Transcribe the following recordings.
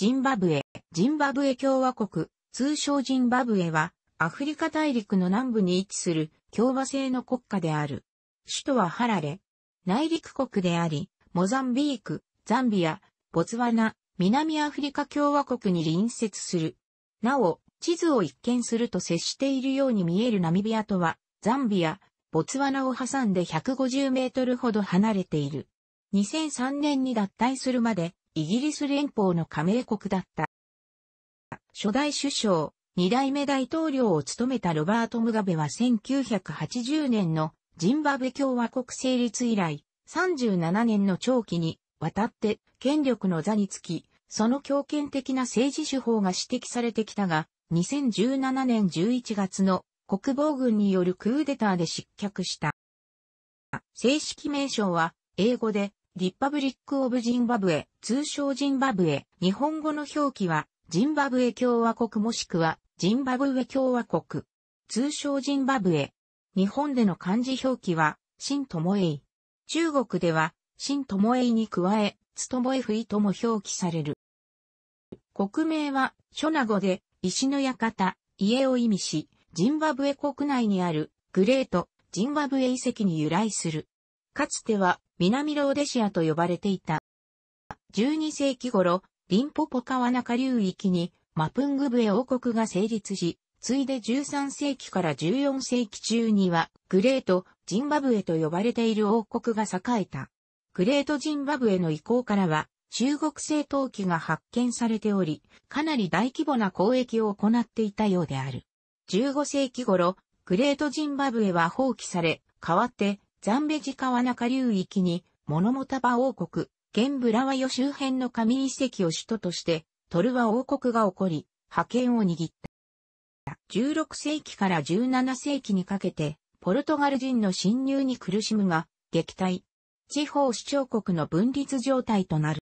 ジンバブエ、ジンバブエ共和国、通称ジンバブエは、アフリカ大陸の南部に位置する共和制の国家である。首都はハラレ。内陸国であり、モザンビーク、ザンビア、ボツワナ、南アフリカ共和国に隣接する。なお、地図を一見すると接しているように見えるナミビアとは、ザンビア、ボツワナを挟んで150メートルほど離れている。2003年に脱退するまでイギリス連邦の加盟国だった。初代首相、二代目大統領を務めたロバート・ムガベは1980年のジンバブ共和国成立以来37年の長期にわたって権力の座につき、その強権的な政治手法が指摘されてきたが、2017年11月の国防軍によるクーデターで失脚した。正式名称は英語でリッパブリック・オブ・ジンバブエ、通称ジンバブエ、日本語の表記は、ジンバブエ共和国もしくは、ジンバブエ共和国、通称ジンバブエ。日本での漢字表記は、新エイ。中国では、新エイに加え、つともえふいとも表記される。国名は、ショナ語で、石の館、家を意味し、ジンバブエ国内にある、グレート、ジンバブエ遺跡に由来する。かつては、南ローデシアと呼ばれていた。12世紀頃、リンポポ川中流域にマプングブエ王国が成立し、ついで13世紀から14世紀中にはグレート・ジンバブエと呼ばれている王国が栄えた。グレート・ジンバブエの移行からは中国製陶器が発見されており、かなり大規模な交易を行っていたようである。15世紀頃、グレート・ジンバブエは放棄され、代わってザンベジ川中流域に、モノモタバ王国、ンブラワヨ周辺の神遺跡を首都として、トルワ王国が起こり、覇権を握った。16世紀から17世紀にかけて、ポルトガル人の侵入に苦しむが、撃退。地方主張国の分立状態となる。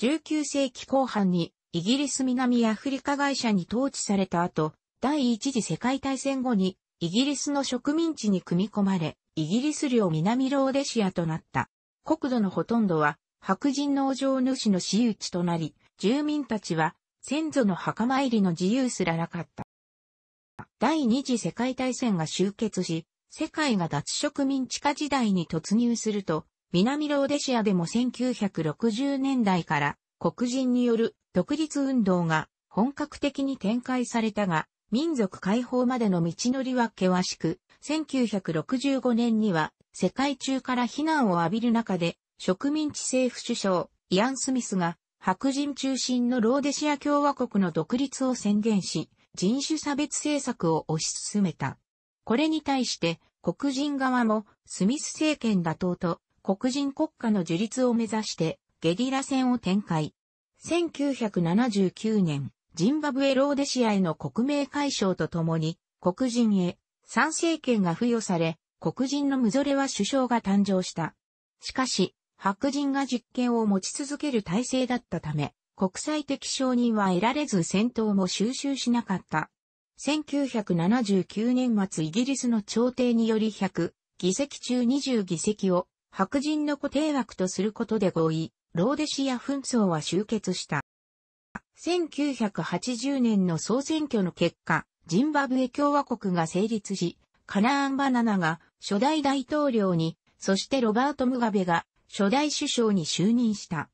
19世紀後半に、イギリス南アフリカ会社に統治された後、第一次世界大戦後にイギリスの植民地に組み込まれ、イギリス領南ローデシアとなった。国土のほとんどは白人農場主の私有地となり、住民たちは先祖の墓参りの自由すらなかった。第二次世界大戦が終結し、世界が脱植民地化時代に突入すると、南ローデシアでも1960年代から黒人による独立運動が本格的に展開されたが、民族解放までの道のりは険しく、1965年には世界中から非難を浴びる中で、植民地政府首相、イアン・スミスが白人中心のローデシア共和国の独立を宣言し、人種差別政策を推し進めた。これに対して黒人側もスミス政権打倒と黒人国家の樹立を目指してゲリラ戦を展開。1979年、ジンバブエローデシアへの国名解消とともに、黒人へ、参政権が付与され、黒人のムゾレは首相が誕生した。しかし、白人が実権を持ち続ける体制だったため、国際的承認は得られず戦闘も収集しなかった。1979年末イギリスの朝廷により100議席中20議席を白人の固定枠とすることで合意、ローデシア紛争は終結した。1980年の総選挙の結果、ジンバブエ共和国が成立し、カナーン・バナナが初代大統領に、そしてロバート・ムガベが初代首相に就任した。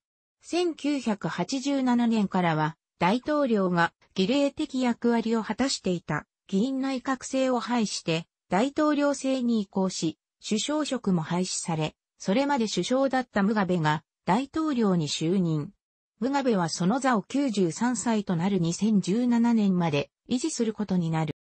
1987年からは大統領が儀礼的役割を果たしていた議員内閣制を廃して大統領制に移行し、首相職も廃止され、それまで首相だったムガベが大統領に就任。ムガベはその座を93歳となる2017年まで維持することになる。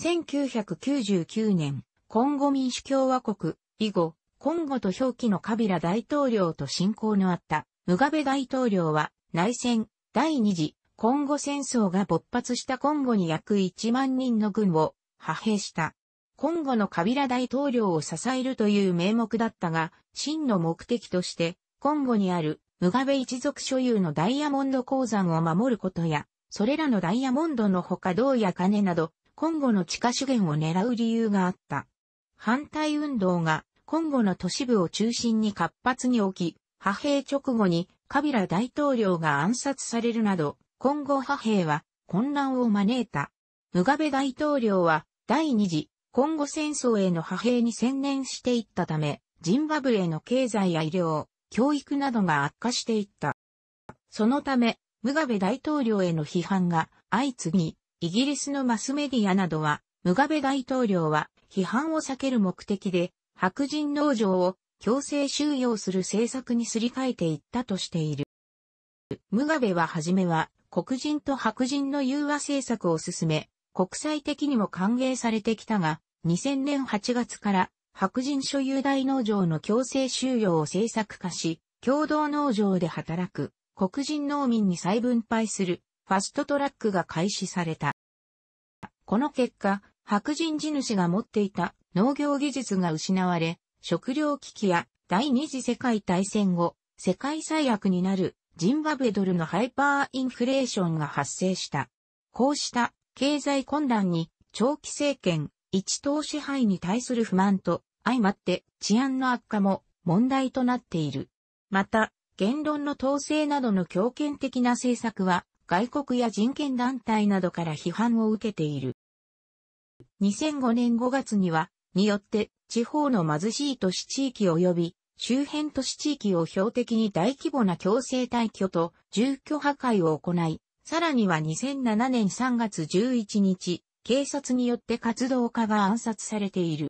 1999年、コンゴ民主共和国、以後、コンゴと表記のカビラ大統領と親交のあったムガベ大統領は内戦第二次コンゴ戦争が勃発したコンゴに約1万人の軍を派兵した。コンゴのカビラ大統領を支えるという名目だったが、真の目的としてコンゴにあるムガベ一族所有のダイヤモンド鉱山を守ることや、それらのダイヤモンドのほか銅や金など、コンゴの地下資源を狙う理由があった。反対運動がコンゴの都市部を中心に活発に起き、派兵直後にカビラ大統領が暗殺されるなど、コンゴ派兵は混乱を招いた。ムガベ大統領は第二次コンゴ戦争への派兵に専念していったため、ジンバブエの経済や医療、教育などが悪化していった。そのため、ムガベ大統領への批判が相次ぎ、イギリスのマスメディアなどは、ムガベ大統領は批判を避ける目的で、白人農場を強制収容する政策にすり替えていったとしている。ムガベははじめは黒人と白人の融和政策を進め、国際的にも歓迎されてきたが、2000年8月から白人所有大農場の強制収容を政策化し、共同農場で働く黒人農民に再分配するファストトラックが開始された。この結果、白人地主が持っていた農業技術が失われ、食糧危機や第二次世界大戦後、世界最悪になるジンバブエドルのハイパーインフレーションが発生した。こうした経済混乱に長期政権一党支配に対する不満と相まって治安の悪化も問題となっている。また、言論の統制などの強権的な政策は外国や人権団体などから批判を受けている。2005年5月には、によって地方の貧しい都市地域及び周辺都市地域を標的に大規模な強制退去と住居破壊を行い、さらには2007年3月11日、警察によって活動家が暗殺されている。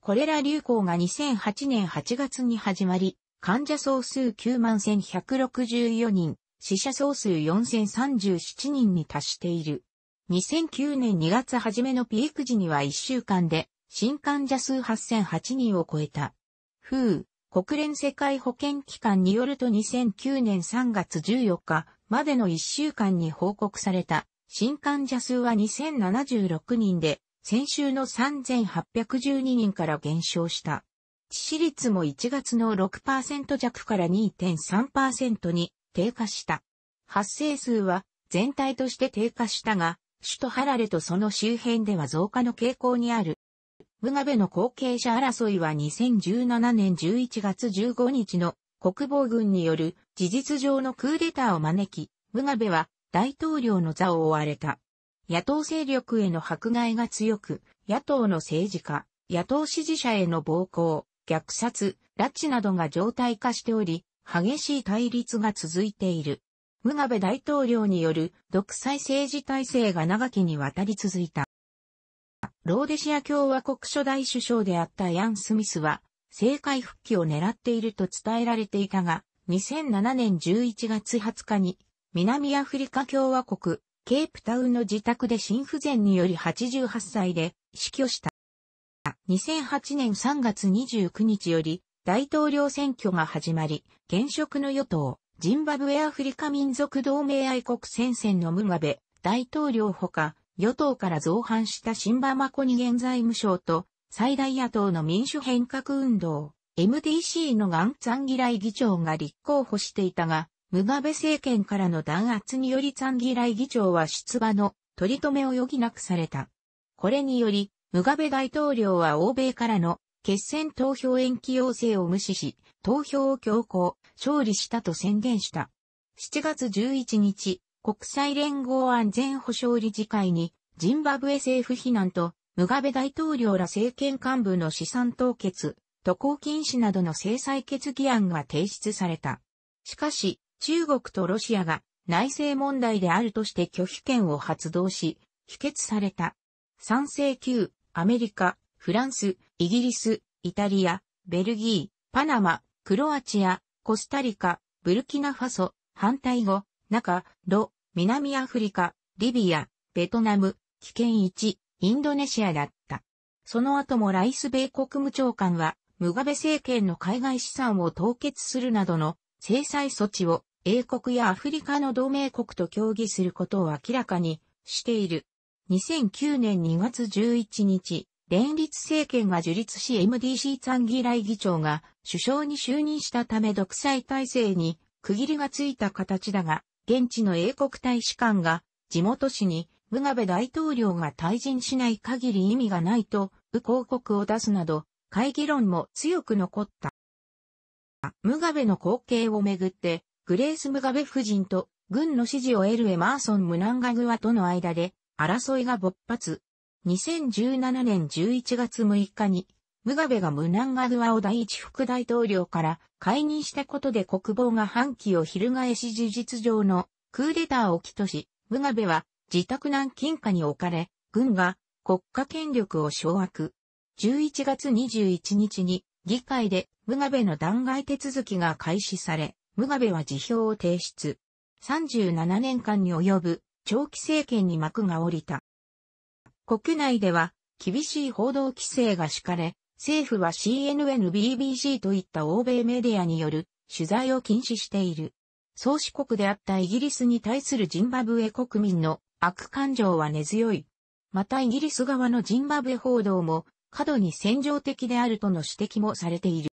これら流行が2008年8月に始まり、患者総数9万1164人、死者総数4037人に達している。2009年2月初めのピーク時には1週間で、新患者数8008人を超えた。ふう、国連世界保健機関によると2009年3月14日までの1週間に報告された新患者数は2076人で、先週の3812人から減少した。致死率も1月の6%弱から2.3%に低下した。発生数は全体として低下したが、首都ハラレとその周辺では増加の傾向にある。ムガベの後継者争いは2017年11月15日の国防軍による事実上のクーデターを招き、ムガベは大統領の座を追われた。野党勢力への迫害が強く、野党の政治家、野党支持者への暴行、虐殺、拉致などが常態化しており、激しい対立が続いている。ムガベ大統領による独裁政治体制が長きにわたり続いた。ローデシア共和国初代首相であったヤン・スミスは、政界復帰を狙っていると伝えられていたが、2007年11月20日に南アフリカ共和国、ケープタウンの自宅で心不全により88歳で死去した。2008年3月29日より大統領選挙が始まり、現職の与党、ジンバブエアフリカ民族同盟愛国戦線のムガベ大統領ほか、与党から造反したシンバマコニ現在務省と、最大野党の民主変革運動、MDC のガンツァンギライ議長が立候補していたが、ムガベ政権からの弾圧により参議来議長は出馬の取り留めを余儀なくされた。これにより、ムガベ大統領は欧米からの決選投票延期要請を無視し、投票を強行、勝利したと宣言した。7月11日、国際連合安全保障理事会に、ジンバブエ政府非難と、ムガベ大統領ら政権幹部の資産凍結、渡航禁止などの制裁決議案が提出された。しかし、中国とロシアが内政問題であるとして拒否権を発動し、否決された。賛成級、アメリカ、フランス、イギリス、イタリア、ベルギー、パナマ、クロアチア、コスタリカ、ブルキナファソ、反対語、中、ロ、南アフリカ、リビア、ベトナム、危険1、インドネシアだった。その後もライス米国務長官は、ムガベ政権の海外資産を凍結するなどの制裁措置を英国やアフリカの同盟国と協議することを明らかにしている。2009年2月11日、連立政権が樹立し MDC 参議来議長が首相に就任したため独裁体制に区切りがついた形だが、現地の英国大使館が地元紙にムガベ大統領が退陣しない限り意味がないと、う広告を出すなど、会議論も強く残った。ムガベの後継をめぐって、グレース・ムガベ夫人と軍の支持を得るエマーソン・ムナンガグアとの間で争いが勃発。2017年11月6日にムガベがムナンガグアを第一副大統領から解任したことで国防が反旗を翻し事実上のクーデターを起とし、ムガベは自宅南近下に置かれ、軍が国家権力を掌握。11月21日に議会でムガベの弾劾手続きが開始され、ムガベは辞表を提出。37年間に及ぶ長期政権に幕が下りた。国内では厳しい報道規制が敷かれ、政府は CNN、BBC といった欧米メディアによる取材を禁止している。創始国であったイギリスに対するジンバブエ国民の悪感情は根強い。またイギリス側のジンバブエ報道も過度に戦場的であるとの指摘もされている。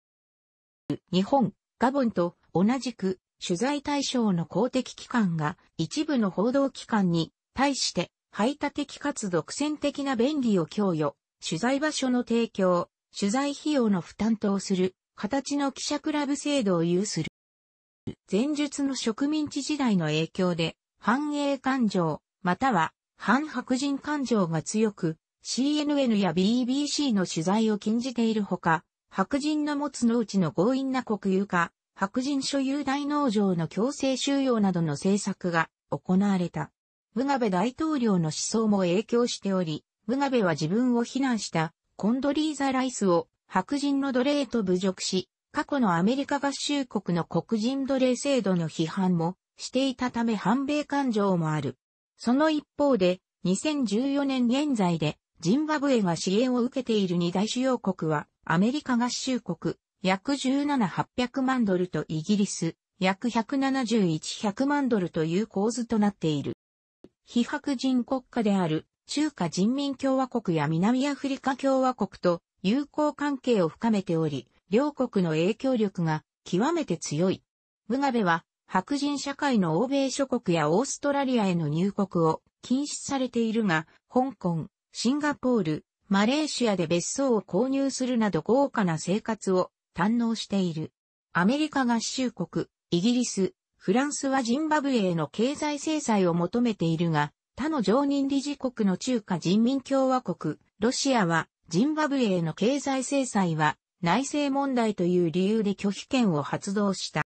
日本、ガボンと同じく取材対象の公的機関が一部の報道機関に対して排他的かつ独占的な便利を供与、取材場所の提供、取材費用の負担とする形の記者クラブ制度を有する。前述の植民地時代の影響で繁栄感情、または反白人感情が強く、CNN や BBC の取材を禁じているほか、白人の持つ農地の強引な国有化、白人所有大農場の強制収容などの政策が行われた。ムガベ大統領の思想も影響しており、ムガベは自分を非難したコンドリーザ・ライスを白人の奴隷と侮辱し、過去のアメリカ合衆国の黒人奴隷制度の批判もしていたため反米感情もある。その一方で、2014年現在でジンバブエが支援を受けている二大主要国は、アメリカ合衆国、約17800万ドルとイギリス、約171100万ドルという構図となっている。非白人国家である中華人民共和国や南アフリカ共和国と友好関係を深めており、両国の影響力が極めて強い。ムガベは白人社会の欧米諸国やオーストラリアへの入国を禁止されているが、香港、シンガポール、マレーシアで別荘を購入するなど豪華な生活を堪能している。アメリカ合衆国、イギリス、フランスはジンバブエへの経済制裁を求めているが、他の常任理事国の中華人民共和国、ロシアは、ジンバブエへの経済制裁は、内政問題という理由で拒否権を発動した。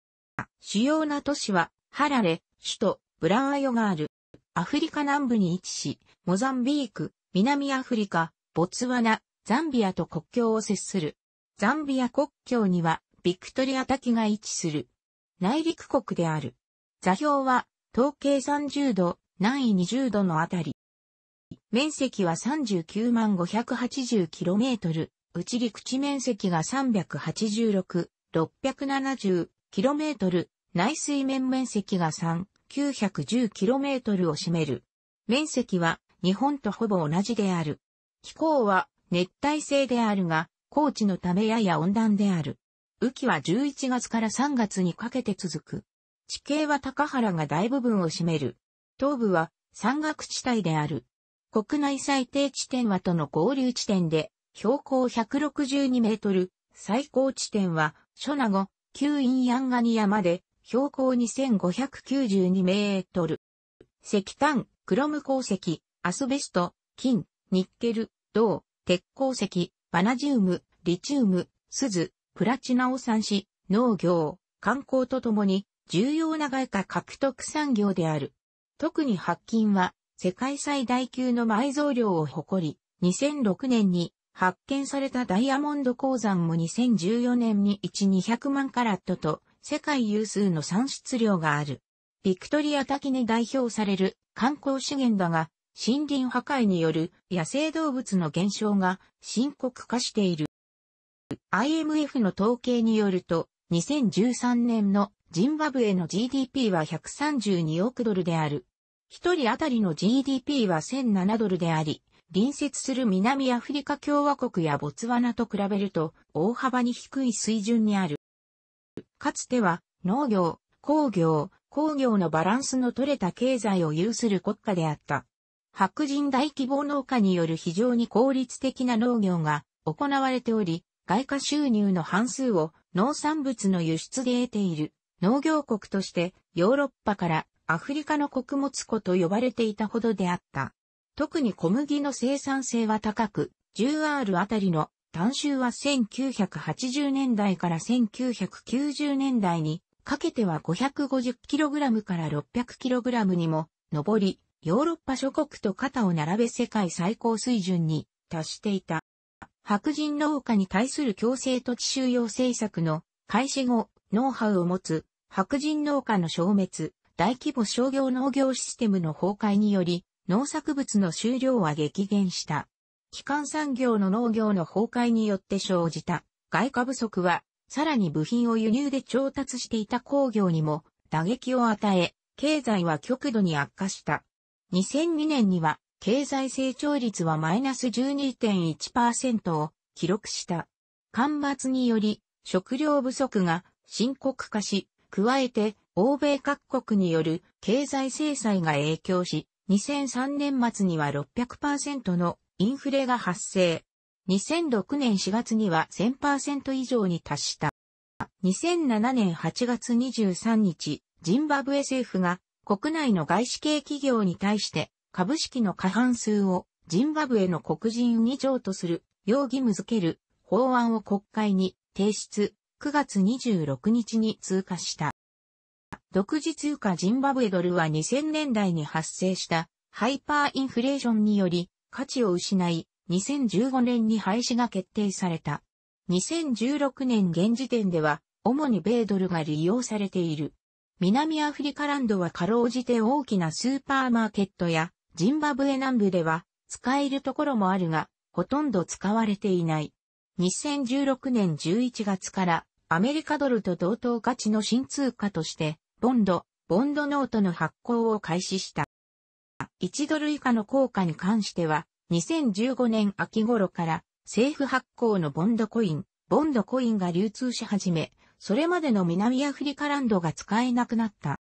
主要な都市は、ハラレ、首都、ブランアヨガール、アフリカ南部に位置し、モザンビーク、南アフリカ、ボツワナ、ザンビアと国境を接する。ザンビア国境には、ビクトリア滝が位置する。内陸国である。座標は、東経30度、南緯20度のあたり。面積は39万580キロメートル、内陸地面積が386、670キロメートル、内水面面積が3、910キロメートルを占める。面積は日本とほぼ同じである。気候は熱帯性であるが、高地のためやや温暖である。雨季は11月から3月にかけて続く。地形は高原が大部分を占める。東部は山岳地帯である。国内最低地点はとの合流地点で、標高162メートル、最高地点は、初名護、旧ンヤンガニ山で、標高2592メートル。石炭、クロム鉱石、アスベスト、金、ニッケル、銅、鉄鉱石、バナジウム、リチウム、鈴、プラチナを産し、農業、観光とともに重要な外貨獲得産業である。特に白金は世界最大級の埋蔵量を誇り、2006年に発見されたダイヤモンド鉱山も2014年に1200万カラットと世界有数の産出量がある。ビクトリア滝に代表される観光資源だが、森林破壊による野生動物の減少が深刻化している。IMF の統計によると、2013年のジンバブエの GDP は132億ドルである。一人当たりの GDP は1007ドルであり、隣接する南アフリカ共和国やボツワナと比べると大幅に低い水準にある。かつては農業、工業、工業のバランスの取れた経済を有する国家であった。白人大規模農家による非常に効率的な農業が行われており、外貨収入の半数を農産物の輸出で得ている農業国としてヨーロッパからアフリカの穀物庫と呼ばれていたほどであった。特に小麦の生産性は高く、10R あたりの単収は1980年代から1990年代にかけては 550kg から 600kg にも上り、ヨーロッパ諸国と肩を並べ世界最高水準に達していた。白人農家に対する強制土地収容政策の開始後、ノウハウを持つ白人農家の消滅、大規模商業農業システムの崩壊により、農作物の収量は激減した。基幹産業の農業の崩壊によって生じた外貨不足は、さらに部品を輸入で調達していた工業にも打撃を与え、経済は極度に悪化した。2002年には経済成長率はマイナス12.1%を記録した。干ばつにより食料不足が深刻化し、加えて欧米各国による経済制裁が影響し、2003年末には600%のインフレが発生。2006年4月には1000%以上に達した。2007年8月23日、ジンバブエ政府が国内の外資系企業に対して株式の過半数をジンバブエの黒人に譲とする容疑義務付ける法案を国会に提出9月26日に通過した。独自通貨ジンバブエドルは2000年代に発生したハイパーインフレーションにより価値を失い2015年に廃止が決定された。2016年現時点では主に米ドルが利用されている。南アフリカランドはかろうじて大きなスーパーマーケットや、ジンバブエ南部では使えるところもあるが、ほとんど使われていない。2016年11月からアメリカドルと同等価値の新通貨として、ボンド、ボンドノートの発行を開始した。1ドル以下の効果に関しては、2015年秋頃から政府発行のボンドコイン、ボンドコインが流通し始め、それまでの南アフリカランドが使えなくなった。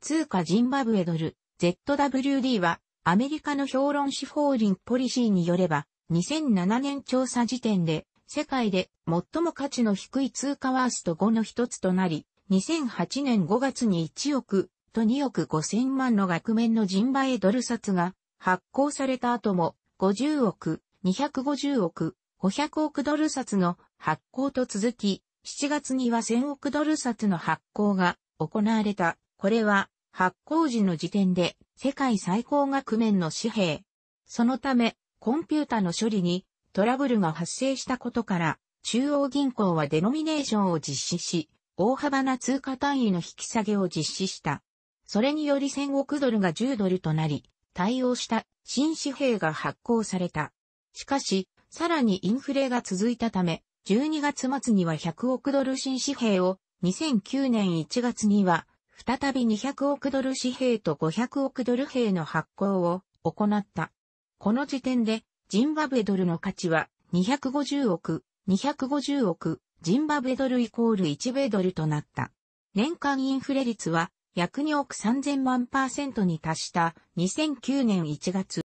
通貨ジンバブエドル、ZWD は、アメリカの評論誌フォーリンポリシーによれば、2007年調査時点で、世界で最も価値の低い通貨ワースト5の一つとなり、2008年5月に1億と2億5千万の額面のジンバエドル札が発行された後も50億、250億、500億ドル札の発行と続き、7月には1000億ドル札の発行が行われた。これは発行時の時点で世界最高額面の紙幣。そのため、コンピュータの処理にトラブルが発生したことから、中央銀行はデノミネーションを実施し、大幅な通貨単位の引き下げを実施した。それにより1000億ドルが10ドルとなり、対応した新紙幣が発行された。しかし、さらにインフレが続いたため、12月末には100億ドル新紙幣を、2009年1月には、再び200億ドル紙幣と500億ドル幣の発行を行った。この時点で、ジンバブエドルの価値は250億、250億、ジンバブエドルイコール1米ドルとなった。年間インフレ率は約2億3000万パーセントに達した2009年1月。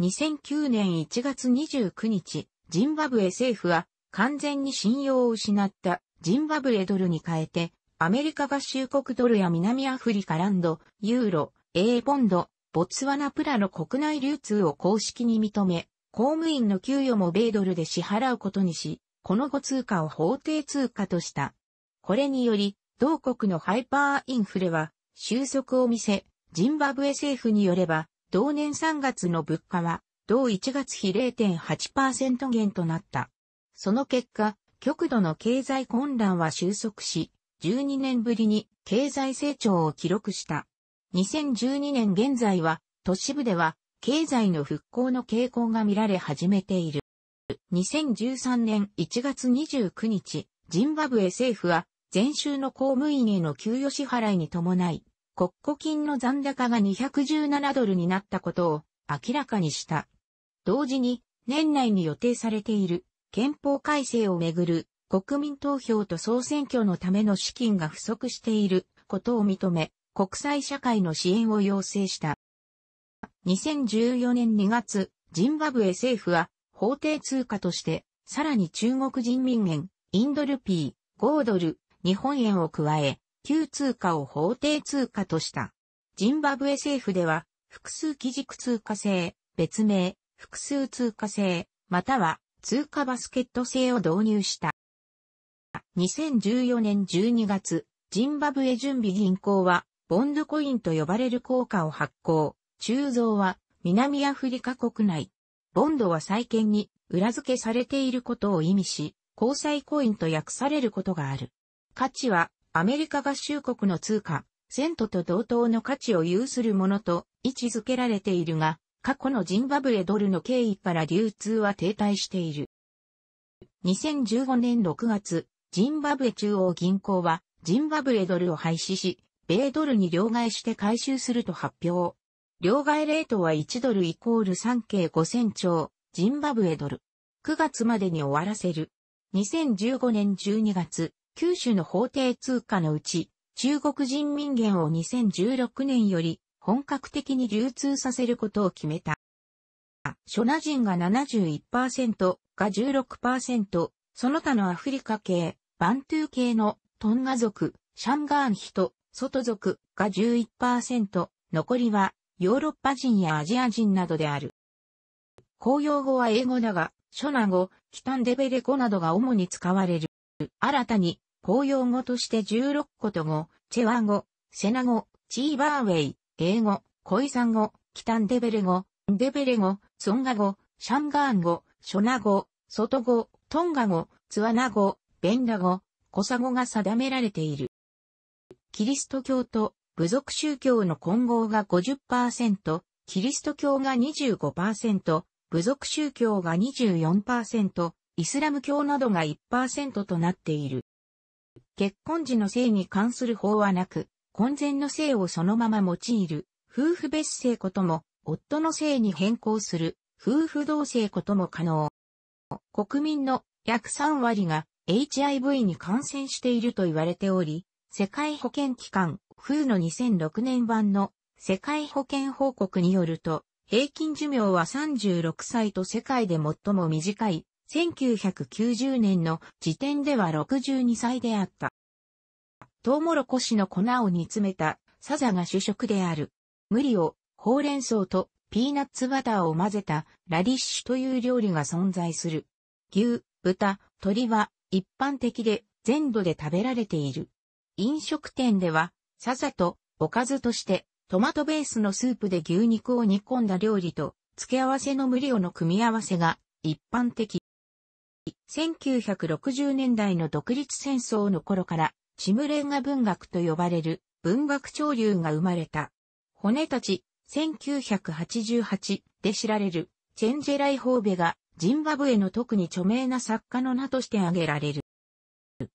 2009年1月29日、ジンバブエ政府は完全に信用を失ったジンバブエドルに変えて、アメリカ合衆国ドルや南アフリカランド、ユーロ、A ポンド、ボツワナプラの国内流通を公式に認め、公務員の給与も米ドルで支払うことにし、この後通貨を法定通貨とした。これにより、同国のハイパーインフレは収束を見せ、ジンバブエ政府によれば、同年3月の物価は、同1月比0.8%減となった。その結果、極度の経済混乱は収束し、12年ぶりに経済成長を記録した。2012年現在は、都市部では、経済の復興の傾向が見られ始めている。2013年1月29日、ジンバブエ政府は、前週の公務員への給与支払いに伴い、国庫金の残高が217ドルになったことを明らかにした。同時に、年内に予定されている憲法改正をめぐる国民投票と総選挙のための資金が不足していることを認め、国際社会の支援を要請した。2014年2月、ジンバブエ政府は法定通貨として、さらに中国人民元、インドルピー、ードル、日本円を加え、旧通貨を法定通貨とした。ジンバブエ政府では、複数基軸通貨制、別名、複数通貨制、または通貨バスケット制を導入した。2014年12月、ジンバブエ準備銀行は、ボンドコインと呼ばれる硬貨を発行。鋳造は、南アフリカ国内。ボンドは債権に裏付けされていることを意味し、交際コインと訳されることがある。価値は、アメリカ合衆国の通貨、セントと同等の価値を有するものと位置づけられているが、過去のジンバブエドルの経緯から流通は停滞している。2015年6月、ジンバブエ中央銀行は、ジンバブエドルを廃止し、米ドルに両替して回収すると発表。両替レートは1ドルイコール 3K5000 兆、ジンバブエドル。9月までに終わらせる。2015年12月、九州の法定通貨のうち、中国人民元を2016年より本格的に流通させることを決めた。ショナ人が71%が16%、その他のアフリカ系、バントゥー系のトンガ族、シャンガーン人、ソト族が11%、残りはヨーロッパ人やアジア人などである。公用語は英語だが、ショナ語、キタンデベレ語などが主に使われる。新たに公用語として16個と語、チェワ語、セナ語、チーバーウェイ、英語、コイザン語、キタンデベレ語、ンデベレ語、ソンガ語、シャンガーン語、ショナ語、ソト語、トンガ語、ツアナ語、ベンダ語、コサ語が定められている。キリスト教と部族宗教の混合が50%、キリスト教が25%、部族宗教が24%、イスラム教などが1%となっている。結婚時の性に関する法はなく、婚前の姓をそのまま用いる、夫婦別姓ことも、夫の姓に変更する、夫婦同姓ことも可能。国民の約3割が HIV に感染していると言われており、世界保健機関、風の2006年版の世界保健報告によると、平均寿命は36歳と世界で最も短い1990年の時点では62歳であった。トウモロコシの粉を煮詰めたサザが主食である。無理をほうれん草とピーナッツバターを混ぜたラディッシュという料理が存在する。牛、豚、鶏は一般的で全土で食べられている。飲食店ではサザとおかずとしてトマトベースのスープで牛肉を煮込んだ料理と付け合わせの無料の組み合わせが一般的。1960年代の独立戦争の頃からチムレンガ文学と呼ばれる文学潮流が生まれた。骨たち、1988で知られるチェンジェライ・ホーベがジンバブエの特に著名な作家の名として挙げられる。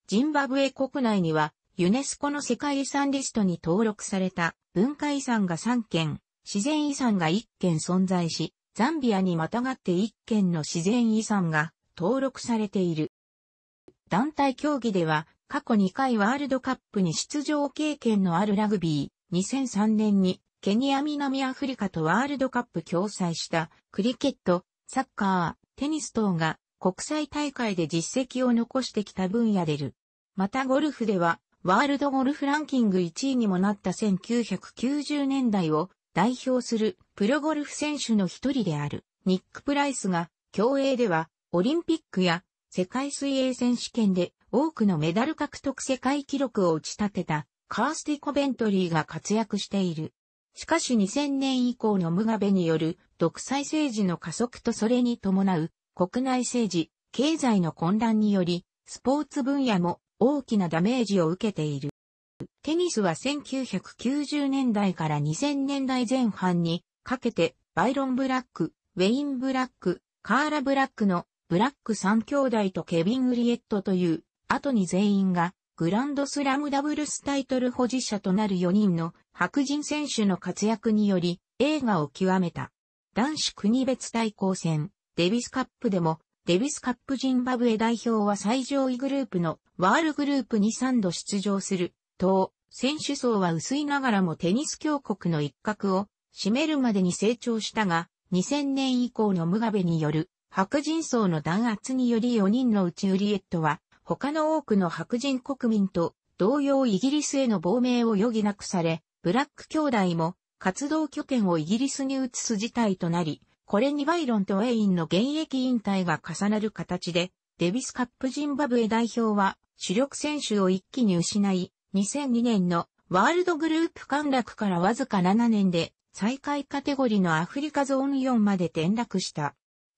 ジンバブエ国内にはユネスコの世界遺産リストに登録された文化遺産が3件、自然遺産が1件存在し、ザンビアにまたがって1件の自然遺産が登録されている。団体競技では過去2回ワールドカップに出場経験のあるラグビー、2003年にケニア南アフリカとワールドカップ共催したクリケット、サッカー、テニス等が国際大会で実績を残してきた分野でる。またゴルフではワールドゴルフランキング1位にもなった1990年代を代表するプロゴルフ選手の一人であるニック・プライスが競泳ではオリンピックや世界水泳選手権で多くのメダル獲得世界記録を打ち立てたカースティ・コベントリーが活躍している。しかし2000年以降のムガベによる独裁政治の加速とそれに伴う国内政治、経済の混乱により、スポーツ分野も大きなダメージを受けている。テニスは1990年代から2000年代前半にかけてバイロン・ブラック、ウェイン・ブラック、カーラ・ブラックのブラック3兄弟とケビン・ウリエットという後に全員がグランドスラムダブルスタイトル保持者となる4人の白人選手の活躍により映画を極めた。男子国別対抗戦、デビスカップでも、デビスカップジンバブエ代表は最上位グループのワールグループに3度出場する、と、選手層は薄いながらもテニス強国の一角を占めるまでに成長したが、2000年以降のムガベによる白人層の弾圧により4人のうちウリエットは他の多くの白人国民と同様イギリスへの亡命を余儀なくされ、ブラック兄弟も活動拠点をイギリスに移す事態となり、これにバイロンとウェインの現役引退が重なる形で、デビスカップジンバブエ代表は主力選手を一気に失い、2002年のワールドグループ陥落からわずか7年で最下位カテゴリのアフリカゾーン4まで転落した。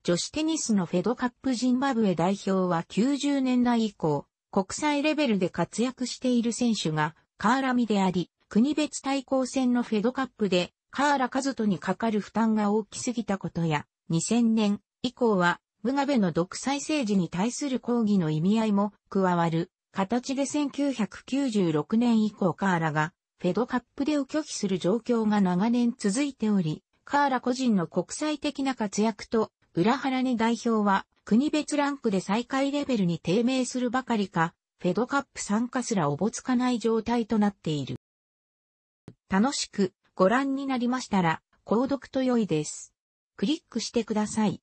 女子テニスのフェドカップジンバブエ代表は90年代以降、国際レベルで活躍している選手がカーラミであり、国別対抗戦のフェドカップでカーラカズトにかかる負担が大きすぎたことや、2000年以降はムガベの独裁政治に対する抗議の意味合いも加わる形で1996年以降カーラがフェドカップでを拒否する状況が長年続いており、カーラ個人の国際的な活躍と裏原に代表は、国別ランクで最下位レベルに低迷するばかりか、フェドカップ参加すらおぼつかない状態となっている。楽しくご覧になりましたら、購読と良いです。クリックしてください。